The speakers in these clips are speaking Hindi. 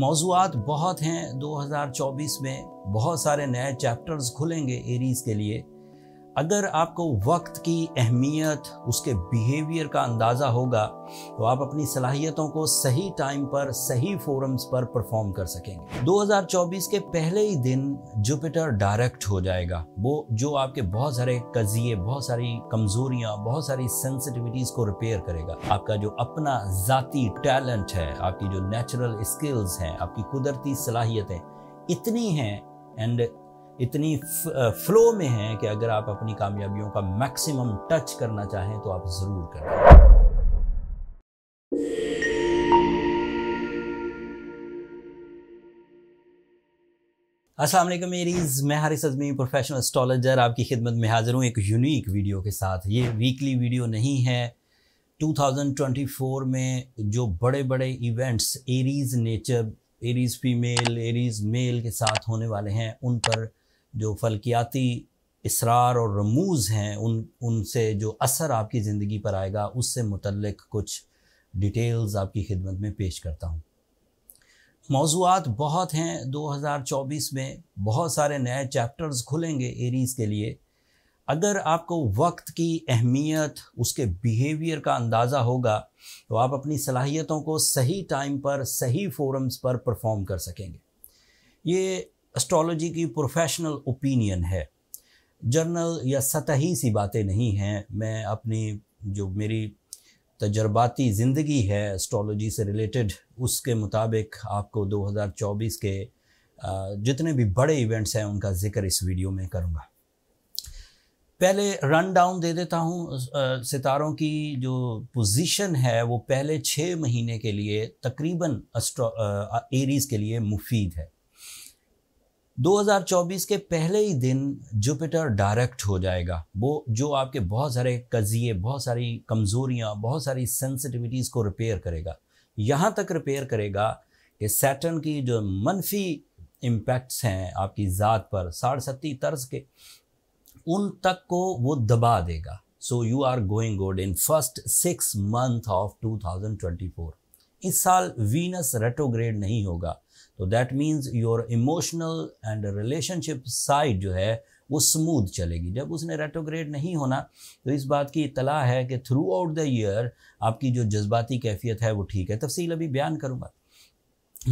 मौजूद बहुत हैं 2024 में बहुत सारे नए चैप्टर्स खुलेंगे एरीज के लिए अगर आपको वक्त की अहमियत उसके बिहेवियर का अंदाज़ा होगा तो आप अपनी सलाहियतों को सही टाइम पर सही फोरम्स पर परफॉर्म कर सकेंगे 2024 के पहले ही दिन जुपिटर डायरेक्ट हो जाएगा वो जो आपके बहुत सारे कजिए बहुत सारी कमजोरियां बहुत सारी सेंसिटिविटीज को रिपेयर करेगा आपका जो अपना ज़ाती टैलेंट है आपकी जो नेचुरल स्किल्स हैं आपकी कुदरती सलाहियतें इतनी हैं एंड इतनी फ्लो में हैं कि अगर आप अपनी कामयाबियों का मैक्सिमम टच करना चाहें तो आप ज़रूर करें असल मेरीज मैं हारिस अजमी प्रोफेशनल एस्ट्रोलॉजर आपकी खिदमत में हाज़िर हूँ एक यूनिक वीडियो के साथ ये वीकली वीडियो नहीं है 2024 में जो बड़े बड़े events Aries nature Aries female Aries male के साथ होने वाले हैं उन पर जो फलकियाती इसरार और रमूज हैं उन उनसे जो असर आपकी ज़िंदगी पर आएगा उससे मुतलक कुछ डिटेल्स आपकी खिदमत में पेश करता हूँ मौजूद बहुत हैं 2024 में बहुत सारे नए चैप्टर्स खुलेंगे एरीज़ के लिए अगर आपको वक्त की अहमियत उसके बिहेवियर का अंदाज़ा होगा तो आप अपनी सलाहियतों को सही टाइम पर सही फोरम्स पर परफॉर्म कर सकेंगे ये एस्ट्रोलॉजी की प्रोफेशनल ओपिनियन है जर्नल या सतही सी बातें नहीं हैं मैं अपनी जो मेरी तजर्बाती ज़िंदगी है एस्ट्रोलॉजी से रिलेटेड उसके मुताबिक आपको 2024 के जितने भी बड़े इवेंट्स हैं उनका जिक्र इस वीडियो में करूँगा पहले रन डाउन दे देता हूँ सितारों की जो पोजीशन है वो पहले छः महीने के लिए तकरीबन एरीज़ के लिए मुफीद है 2024 के पहले ही दिन जुपिटर डायरेक्ट हो जाएगा वो जो आपके बहुत सारे कजिए बहुत सारी कमज़ोरियाँ बहुत सारी सेंसिटिविटीज़ को रिपेयर करेगा यहाँ तक रिपेयर करेगा कि सैटन की जो मनफी इम्पैक्ट्स हैं आपकी ज़ात पर सत्ती तर्ज के उन तक को वो दबा देगा so you are going good in first six month of 2024 इस साल वीनस रेट्रोग्रेड नहीं होगा तो that means your emotional and relationship side जो है वो स्मूथ चलेगी जब उसने रेटोग्रेड नहीं होना तो इस बात की इतला है कि थ्रू आउट द ईयर आपकी जो जज्बाती कैफियत है वो ठीक है तफसील अभी बयान करूँगा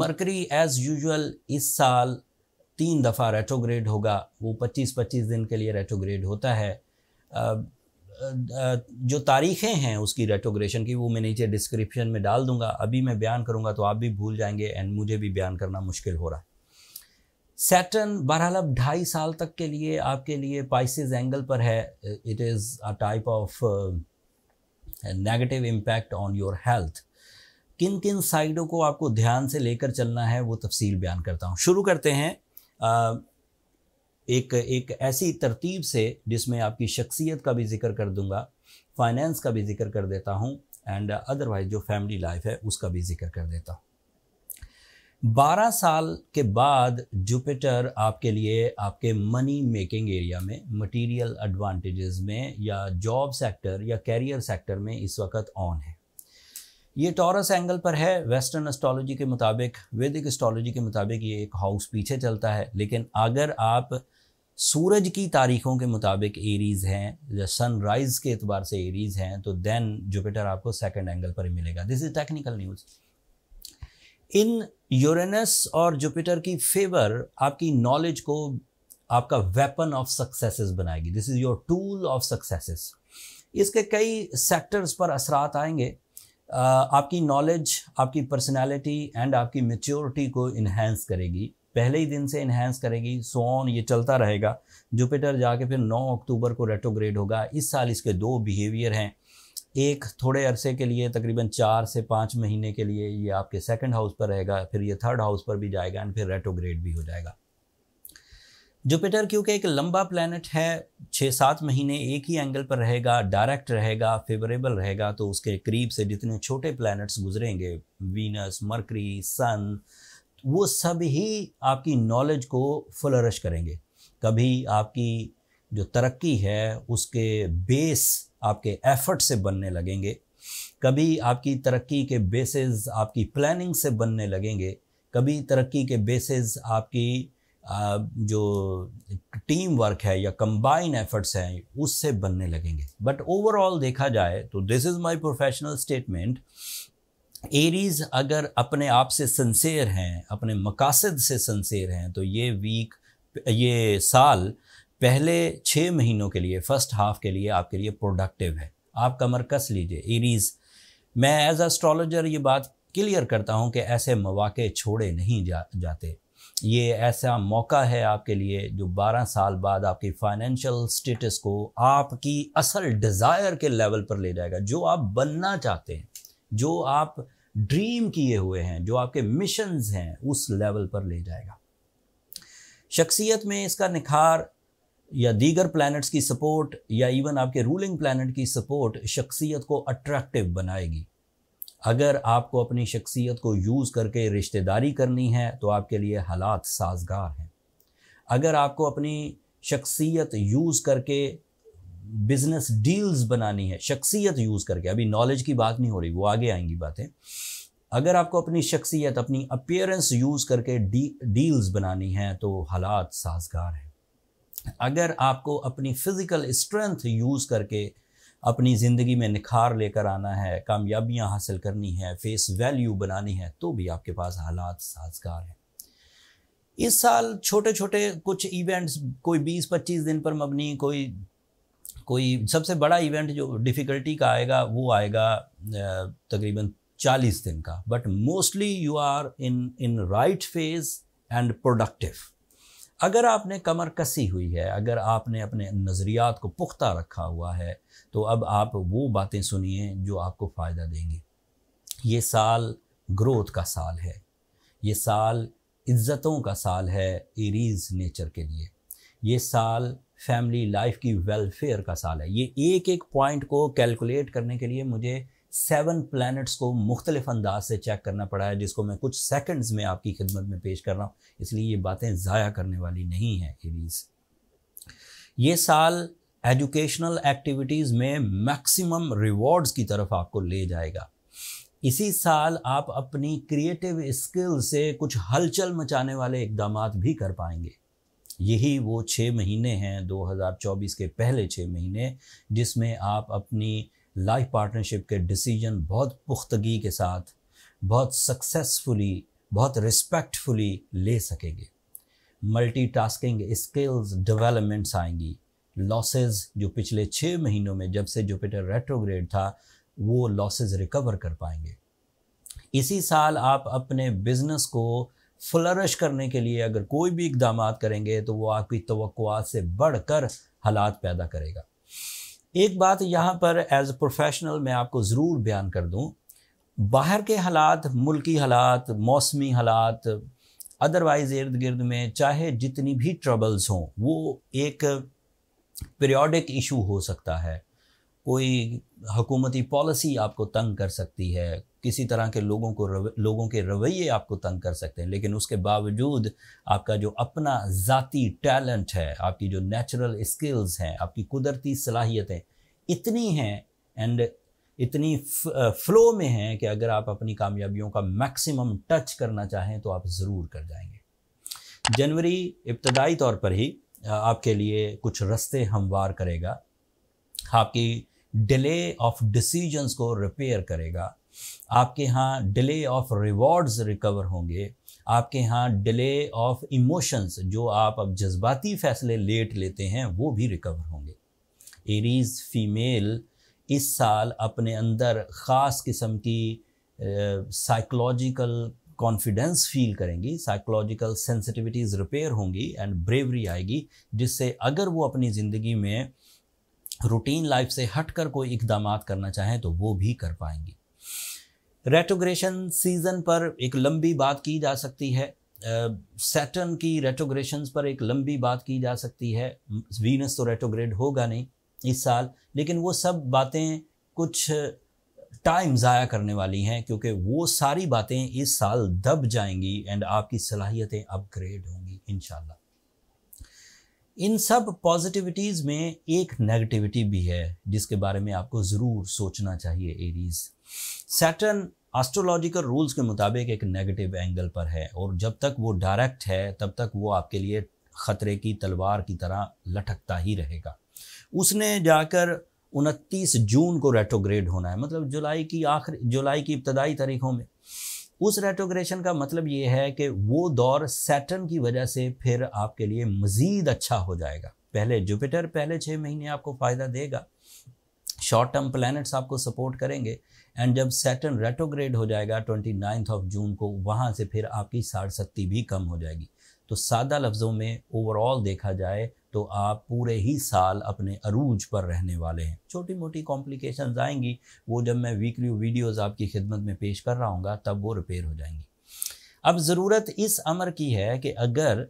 मरकरी एज़ यूजल इस साल तीन दफ़ा रेटोग्रेड होगा वो 25-25 दिन के लिए रेटोग्रेड होता है जो तारीखें हैं उसकी रेटोग्रेशन की वो मैं नीचे डिस्क्रिप्शन में डाल दूंगा अभी मैं बयान करूंगा तो आप भी भूल जाएंगे एंड मुझे भी बयान करना मुश्किल हो रहा है सैटर्न बहरहाल अब ढाई साल तक के लिए आपके लिए पाइसिस एंगल पर है it is a type of negative impact on your health किन किन साइडों को आपको ध्यान से लेकर चलना है वो तफसील बयान करता हूँ शुरू करते हैं एक एक ऐसी तरतीब से जिसमें आपकी शख्सियत का भी जिक्र कर दूंगा फाइनेंस का भी जिक्र कर देता हूँ एंड अदरवाइज जो फैमिली लाइफ है उसका भी जिक्र कर देता हूँ बारह साल के बाद जुपिटर आपके लिए आपके मनी मेकिंग एरिया में मटेरियल एडवांटेजेस में या जॉब सेक्टर या कैरियर सेक्टर में इस वक्त ऑन है ये टॉरस एंगल पर है वेस्टर्न एस्ट्रोलॉजी के मुताबिक वैदिक एस्ट्रोलॉजी के मुताबिक ये एक हाउस पीछे चलता है लेकिन अगर आप सूरज की तारीखों के मुताबिक एरीज़ हैं या सनराइज़ के अतबार से एरीज़ हैं तो देन जुपिटर आपको सेकंड एंगल पर ही मिलेगा this is technical news in Uranus और जुपिटर की फेवर आपकी नॉलेज को आपका वेपन ऑफ सक्सेसेस बनाएगी this is your tool of successes इसके कई सेक्टर्स पर असरात आएंगे आपकी नॉलेज आपकी पर्सनैलिटी एंड आपकी मेच्योरिटी को इन्हेंस करेगी पहले ही दिन से इन्हेंस करेगी सोन ये चलता रहेगा जुपिटर जाके फिर 9 अक्टूबर को रेट्रोग्रेड होगा इस साल इसके दो बिहेवियर हैं एक थोड़े अरसे के लिए तकरीबन चार से पाँच महीने के लिए ये आपके सेकंड हाउस पर रहेगा फिर ये थर्ड हाउस पर भी जाएगा एंड फिर रेटोग्रेड भी हो जाएगा जुपिटर क्योंकि एक लंबा प्लानट है छः सात महीने एक ही एंगल पर रहेगा डायरेक्ट रहेगा फेवरेबल रहेगा तो उसके करीब से जितने छोटे प्लैनेट्स गुजरेंगे वीनस मरकरी सन वो सब ही आपकी नॉलेज को फ्लरिश करेंगे कभी आपकी जो तरक्की है उसके बेस आपके एफर्ट से बनने लगेंगे कभी आपकी तरक्की के बेसिस आपकी प्लानिंग से बनने लगेंगे कभी तरक्की के बेसिस आपकी जो टीम वर्क है या कंबाइन एफर्ट्स हैं उससे बनने लगेंगे बट ओवरऑल देखा जाए तो this is my professional statement Aries अगर अपने आप से सनसेर हैं अपने मकासद से सनसेर हैं तो ये वीक ये साल पहले छः महीनों के लिए फ़र्स्ट हाफ के लिए आपके लिए प्रोडक्टिव है आप कमर कस लीजिए एरीज़ मैं एज अस्ट्रोलॉजर ये बात क्लियर करता हूँ कि ऐसे मौाक़े छोड़े नहीं जा जाते ये ऐसा मौका है आपके लिए जो 12 साल बाद आपकी फाइनेंशियल स्टेटस को आपकी असल डिज़ायर के लेवल पर ले जाएगा जो आप बनना चाहते हैं जो आप ड्रीम किए हुए हैं जो आपके मिशंस हैं उस लेवल पर ले जाएगा शख्सियत में इसका निखार या दीगर प्लैनेट्स की सपोर्ट या इवन आपके रूलिंग प्लैनेट की सपोर्ट शख्सियत को अट्रैक्टिव बनाएगी अगर आपको अपनी शख्सियत को यूज़ करके रिश्तेदारी करनी है तो आपके लिए हालात साजगार हैं अगर आपको अपनी शख्सियत यूज़ करके बिज़नेस डील्स बनानी है शख्सियत यूज़ करके अभी नॉलेज की बात नहीं हो रही वो आगे आएंगी बातें अगर आपको अपनी शख्सियत अपनी अपियरेंस यूज़ करके डी, डील्स बनानी है तो हालात साजगार हैं अगर आपको अपनी फ़िज़िकल स्ट्रेंथ यूज़ करके अपनी ज़िंदगी में निखार लेकर आना है कामयाबियाँ हासिल करनी है फेस वैल्यू बनानी है तो भी आपके पास हालात साजगार हैं इस साल छोटे छोटे कुछ इवेंट्स कोई बीस पच्चीस दिन पर मबनी कोई कोई सबसे बड़ा इवेंट जो डिफ़िकल्टी का आएगा वो आएगा तकरीबन चालीस दिन का but mostly you are in in right phase and productive अगर आपने कमर कसी हुई है अगर आपने अपने नज़रियात को पुख्ता रखा हुआ है तो अब आप वो बातें सुनिए जो आपको फ़ायदा देंगी ये साल ग्रोथ का साल है ये साल इज़्ज़तों का साल है एरीज नेचर के लिए ये साल फैमिली लाइफ की वेलफेयर का साल है ये एक एक पॉइंट को कैलकुलेट करने के लिए मुझे सेवन प्लैनेट्स को मुख्तलिफ अंदाज से चेक करना पड़ा है जिसको मैं कुछ सेकंड्स में आपकी खिदमत में पेश कर रहा हूँ इसलिए ये बातें ज़ाया करने वाली नहीं है एरीज ये साल एजुकेशनल एक्टिविटीज़ में मैक्सिमम रिवॉर्ड्स की तरफ आपको ले जाएगा इसी साल आप अपनी क्रिएटिव स्किल से कुछ हलचल मचाने वाले इकदाम भी कर पाएंगे यही वो छः महीने हैं 2024 के पहले छः महीने जिसमें आप अपनी लाइफ पार्टनरशिप के डिसीजन बहुत पुख्तगी के साथ बहुत सक्सेसफुली बहुत रिस्पेक्टफुली ले सकेंगे मल्टीटास्किंग स्किल्स डेवलपमेंट्स आएंगी लॉसेज जो पिछले छः महीनों में जब से जुपिटर रेट्रोग्रेड था वो लॉसेज रिकवर कर पाएंगे इसी साल आप अपने बिजनेस को फ्लरिश करने के लिए अगर कोई भी इकदाम करेंगे तो वो आपकी तो से बढ़ कर हालात पैदा करेगा एक बात यहाँ पर एज ए प्रोफेशनल मैं आपको ज़रूर बयान कर दूँ बाहर के हालात मुल्की हालात मौसमी हालात अदरवाइज़ इर्द गिर्द में चाहे जितनी भी ट्रबल्स हों वो एक पीरियडिक इशू हो सकता है कोई हकूमती पॉलिसी आपको तंग कर सकती है किसी तरह के लोगों को रव, लोगों के रवैये आपको तंग कर सकते हैं लेकिन उसके बावजूद आपका जो अपना ज़ाती टैलेंट है आपकी जो नेचुरल स्किल्स हैं आपकी कुदरती सलाहियतें इतनी हैं एंड इतनी फ्लो में हैं कि अगर आप अपनी कामयाबियों का मैक्सिमम टच करना चाहें तो आप ज़रूर कर जाएंगे जनवरी इब्तदाई तौर पर ही आपके लिए कुछ रस्ते हमवार करेगा आपकी डिले ऑफ डिसीजंस को रिपेयर करेगा आपके यहाँ डिले ऑफ रिवॉर्ड्स रिकवर होंगे आपके यहाँ डिले ऑफ इमोशंस जो आप अब जज्बाती फैसले लेट लेते हैं वो भी रिकवर होंगे एरीज फीमेल इस साल अपने अंदर ख़ास किस्म की साइकोलॉजिकल कॉन्फिडेंस फील करेंगी साइकोलॉजिकल सेंसिटिविटीज़ रिपेयर होंगी एंड ब्रेवरी आएगी जिससे अगर वो अपनी ज़िंदगी में रूटीन लाइफ से हटकर कोई इकदाम करना चाहें तो वो भी कर पाएंगी रेटोग्रेशन सीज़न पर एक लंबी बात की जा सकती है सैटर्न uh, की रेटोग्रेशन पर एक लंबी बात की जा सकती है वीनस तो रेटोग्रेड होगा नहीं इस साल लेकिन वो सब बातें कुछ टाइम ज़ाया करने वाली हैं क्योंकि वो सारी बातें इस साल दब जाएंगी एंड आपकी सलाहियतें अपग्रेड होंगी इन इन सब पॉजिटिविटीज़ में एक नेगेटिविटी भी है जिसके बारे में आपको ज़रूर सोचना चाहिए एरीज सैटर्न एस्ट्रोलॉजिकल रूल्स के मुताबिक एक नेगेटिव एंगल पर है और जब तक वो डायरेक्ट है तब तक वो आपके लिए ख़तरे की तलवार की तरह लटकता ही रहेगा उसने जाकर उनतीस जून को रेट्रोग्रेड होना है मतलब जुलाई की आखिर जुलाई की इब्तदाई तारीखों में उस रेट्रोग्रेशन का मतलब ये है कि वो दौर सैटर्न की वजह से फिर आपके लिए मज़ीद अच्छा हो जाएगा पहले जुपिटर पहले छः महीने आपको फ़ायदा देगा शॉर्ट टर्म प्लैनेट्स आपको सपोर्ट करेंगे एंड जब सैटर्न रेट्रोग्रेड हो जाएगा ट्वेंटी नाइन्थ ऑफ जून को वहाँ से फिर आपकी साढ़ शक्ति भी कम हो जाएगी तो सादा लफ्ज़ों में ओवरऑल देखा जाए तो आप पूरे ही साल अपने अरूज पर रहने वाले हैं छोटी मोटी कॉम्प्लिकेशन आएंगी वो जब मैं वीकली वीडियोज़ आपकी खिदमत में पेश कर रहा हूँ तब वो रिपेयर हो जाएंगी अब ज़रूरत इस अमर की है कि अगर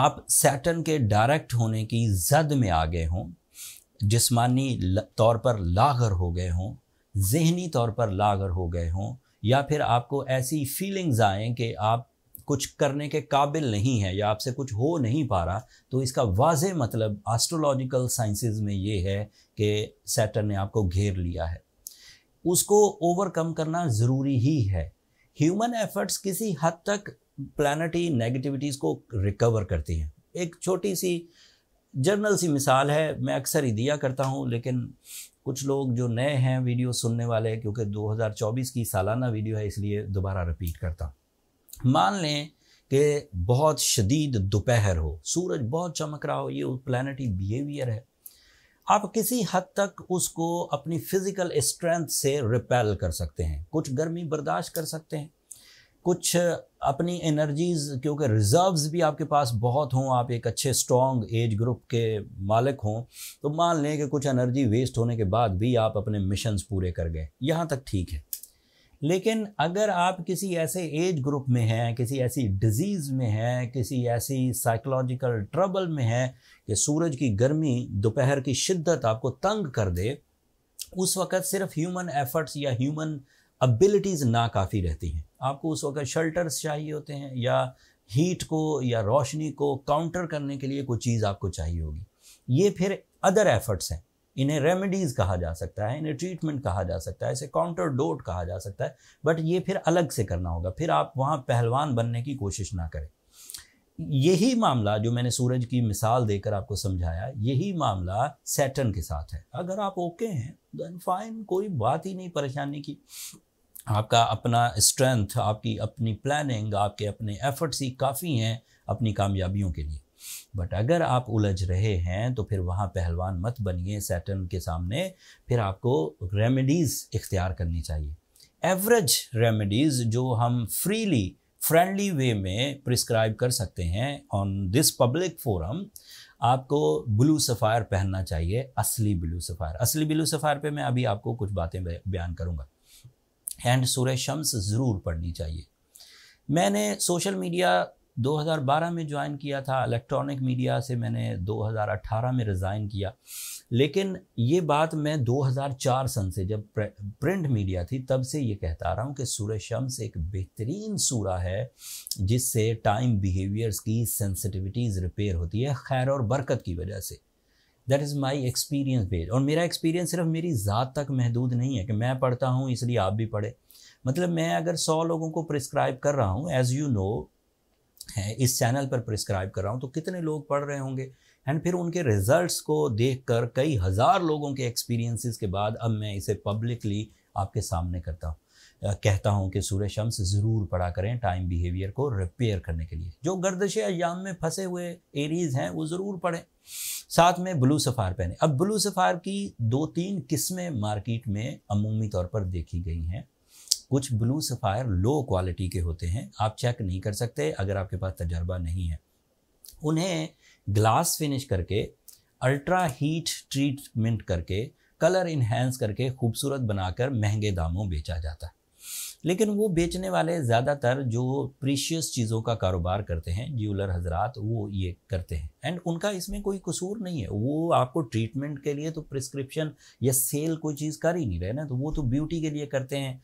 आप सैटन के डायरेक्ट होने की जद में आ गए हों जिसमानी तौर पर लागर हो गए हों जहनी तौर पर लागर हो गए हों या फिर आपको ऐसी फीलिंग्स आएँ कि आप कुछ करने के काबिल नहीं है या आपसे कुछ हो नहीं पा रहा तो इसका वाज मतलब एस्ट्रोलॉजिकल साइंसेस में ये है कि सैटर ने आपको घेर लिया है उसको ओवरकम करना ज़रूरी ही है ह्यूमन एफर्ट्स किसी हद तक प्लानटी नेगेटिविटीज़ को रिकवर करती हैं एक छोटी सी जर्नल सी मिसाल है मैं अक्सर ही दिया करता हूँ लेकिन कुछ लोग जो नए हैं वीडियो सुनने वाले क्योंकि 2024 की सालाना वीडियो है इसलिए दोबारा रिपीट करता हूँ मान लें कि बहुत शदीद दोपहर हो सूरज बहुत चमक रहा हो ये प्लानटी बिहेवियर है आप किसी हद तक उसको अपनी फिज़िकल स्ट्रेंथ से रिपेल कर सकते हैं कुछ गर्मी बर्दाश्त कर सकते हैं कुछ अपनी एनर्जीज़ क्योंकि रिज़र्व्स भी आपके पास बहुत हों आप एक अच्छे स्ट्रॉन्ग एज ग्रुप के मालिक हों तो मान लें कि कुछ एनर्जी वेस्ट होने के बाद भी आप अपने मिशंस पूरे कर गए यहाँ तक ठीक है लेकिन अगर आप किसी ऐसे एज ग्रुप में हैं किसी ऐसी डिजीज़ में हैं किसी ऐसी साइकोलॉजिकल ट्रबल में हैं कि सूरज की गर्मी दोपहर की शिद्दत आपको तंग कर दे उस वक़्त सिर्फ ह्यूमन एफर्ट्स या ह्यूमन अबिलिटीज़ नाकाफ़ी रहती हैं आपको उस वक़्त शल्टर्स चाहिए होते हैं या हीट को या रोशनी को काउंटर करने के लिए कोई चीज़ आपको चाहिए होगी ये फिर अदर एफर्ट्स हैं इन्हें रेमेडीज कहा जा सकता है इन्हें ट्रीटमेंट कहा जा सकता है इसे काउंटर डोट कहा जा सकता है बट ये फिर अलग से करना होगा फिर आप वहाँ पहलवान बनने की कोशिश ना करें यही मामला जो मैंने सूरज की मिसाल देकर आपको समझाया यही मामला सैटन के साथ है अगर आप ओके हैं देन फाइन कोई बात ही नहीं परेशानी की आपका अपना स्ट्रेंथ आपकी अपनी प्लानिंग आपके अपने एफर्ट्स ही काफ़ी हैं अपनी कामयाबियों के लिए बट अगर आप उलझ रहे हैं तो फिर वहाँ पहलवान मत बनिए सैटर्न के सामने फिर आपको रेमेडीज़ इख्तियार करनी चाहिए एवरेज रेमेडीज़ जो हम फ्रीली फ्रेंडली वे में प्रिस्क्राइब कर सकते हैं ऑन दिस पब्लिक फोरम आपको ब्लू सफ़ायर पहनना चाहिए असली ब्लू सफ़ायर असली ब्लू सफ़ायर पे मैं अभी आपको कुछ बातें बयान करूँगा एंड सूर्य शम्स ज़रूर पढ़नी चाहिए मैंने सोशल मीडिया 2012 में ज्वाइन किया था इलेक्ट्रॉनिक मीडिया से मैंने 2018 में रिज़ाइन किया लेकिन ये बात मैं 2004 सन से जब प्रिंट मीडिया थी तब से ये कहता रहा हूँ कि सूर्य शम्स एक बेहतरीन सूरा है जिससे टाइम बिहेवियर्स की सेंसिटिविटीज़ रिपेयर होती है खैर और बरकत की वजह से that is my experience based और मेरा एक्सपीरियंस सिर्फ मेरी ज़ात तक महदूद नहीं है कि मैं पढ़ता हूँ इसलिए आप भी पढ़े मतलब मैं अगर सौ लोगों को प्रिस्क्राइब कर रहा हूँ एज़ यू नो है इस चैनल पर प्रिस्क्राइब कर रहा हूँ तो कितने लोग पढ़ रहे होंगे एंड फिर उनके रिजल्ट्स को देखकर कई हज़ार लोगों के एक्सपीरियंसेस के बाद अब मैं इसे पब्लिकली आपके सामने करता हूँ कहता हूँ कि सूर्य शम्स ज़रूर पढ़ा करें टाइम बिहेवियर को रिपेयर करने के लिए जो गर्दश अजाम में फंसे हुए एरीज़ हैं वो ज़रूर पढ़ें साथ में ब्लू सफ़ार पहने अब ब्लू सफ़ार की दो तीन किस्में मार्केट में अमूमी तौर पर देखी गई हैं कुछ ब्लू सफ़ायर लो क्वालिटी के होते हैं आप चेक नहीं कर सकते अगर आपके पास तजर्बा नहीं है उन्हें ग्लास फिनिश करके अल्ट्रा हीट ट्रीटमेंट करके कलर इन्हेंस करके खूबसूरत बनाकर महंगे दामों बेचा जाता है लेकिन वो बेचने वाले ज़्यादातर जो प्रीशियस चीज़ों का कारोबार करते हैं ज्यूलर हजरात वो ये करते हैं एंड उनका इसमें कोई कसूर नहीं है वो आपको ट्रीटमेंट के लिए तो प्रिस्क्रिप्शन या सेल कोई चीज़ कर ही नहीं रहे ना तो वो तो ब्यूटी के लिए करते हैं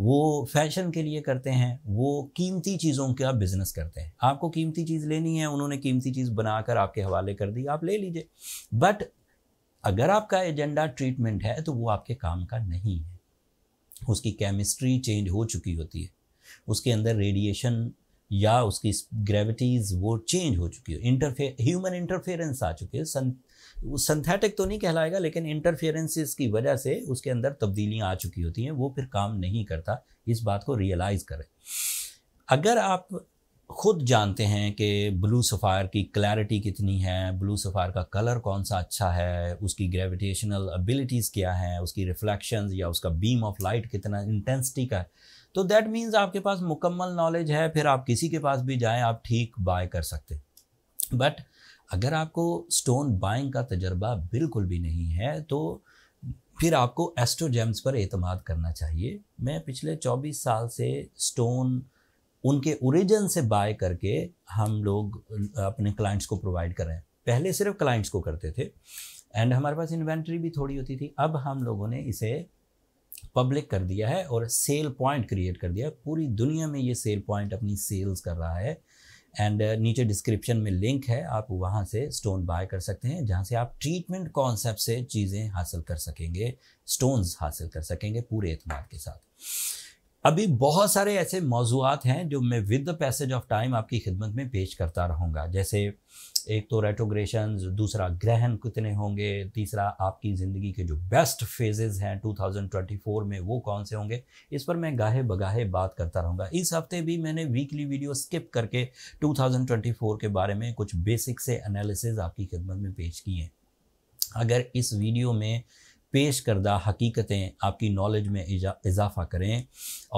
वो फैशन के लिए करते हैं वो कीमती चीज़ों का बिज़नेस करते हैं आपको कीमती चीज़ लेनी है उन्होंने कीमती चीज़ बनाकर आपके हवाले कर दी आप ले लीजिए बट अगर आपका एजेंडा ट्रीटमेंट है तो वो आपके काम का नहीं है उसकी केमिस्ट्री चेंज हो चुकी होती है उसके अंदर रेडिएशन या उसकी ग्रेविटीज़ वो चेंज हो चुकी है इंटरफे ह्यूमन इंटरफेरेंस आ चुके हैं वो सिंथेटिक तो नहीं कहलाएगा लेकिन इंटरफेरेंसेस की वजह से उसके अंदर तब्दीलियाँ आ चुकी होती हैं वो फिर काम नहीं करता इस बात को रियलाइज़ करें अगर आप खुद जानते हैं कि ब्लू सफ़ायर की क्लैरिटी कितनी है ब्लू सफ़ायर का कलर कौन सा अच्छा है उसकी ग्रेविटेशनल एबिलिटीज़ क्या हैं उसकी रिफ्लेक्शंस या उसका बीम ऑफ लाइट कितना इंटेंसिटी का है तो दैट मीन्स आपके पास मुकम्मल नॉलेज है फिर आप किसी के पास भी जाएं आप ठीक बाय कर सकते बट अगर आपको स्टोन बाइंग का तजर्बा बिल्कुल भी नहीं है तो फिर आपको एस्ट्रोजेम्स पर अतम करना चाहिए मैं पिछले 24 साल से स्टोन उनके ओरिजिन से बाय करके हम लोग अपने क्लाइंट्स को प्रोवाइड कर रहे हैं पहले सिर्फ क्लाइंट्स को करते थे एंड हमारे पास इन्वेंट्री भी थोड़ी होती थी अब हम लोगों ने इसे पब्लिक कर दिया है और सेल पॉइंट क्रिएट कर दिया है पूरी दुनिया में ये सेल पॉइंट अपनी सेल्स कर रहा है एंड uh, नीचे डिस्क्रिप्शन में लिंक है आप वहाँ से स्टोन बाय कर सकते हैं जहाँ से आप ट्रीटमेंट कॉन्सेप्ट से चीज़ें हासिल कर सकेंगे स्टोन्स हासिल कर सकेंगे पूरे अतमाद के साथ अभी बहुत सारे ऐसे मौजूद हैं जो मैं with the passage of time आपकी खिदमत में पेश करता रहूँगा जैसे एक तो रेटोग्रेशन दूसरा ग्रहण कितने होंगे तीसरा आपकी ज़िंदगी के जो बेस्ट फेजेस हैं 2024 में वो कौन से होंगे इस पर मैं गाहे बगाहे बात करता रहूँगा इस हफ्ते भी मैंने वीकली वीडियो स्किप करके 2024 के बारे में कुछ बेसिक से एनालिसिस आपकी खिदमत में पेश किए हैं अगर इस वीडियो में पेश करदा हकीकतें आपकी नॉलेज में इजाफा करें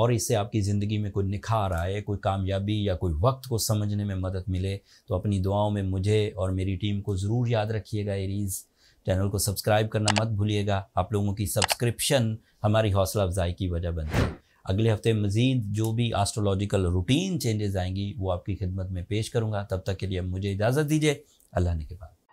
और इससे आपकी ज़िंदगी में कोई निखार आए कोई कामयाबी या कोई वक्त को समझने में मदद मिले तो अपनी दुआओं में मुझे और मेरी टीम को ज़रूर याद रखिएगा एरीज़ चैनल को सब्सक्राइब करना मत भूलिएगा आप लोगों की सब्सक्रिप्शन हमारी हौसला अफजाई की वजह बनती है अगले हफ्ते मज़ीद जो भी आस्ट्रोलॉजिकल रूटीन चेंजेस आएंगी वो आपकी खिदमत में पेश करूँगा तब तक के लिए मुझे इजाज़त दीजिए अल्लाह ने के बाद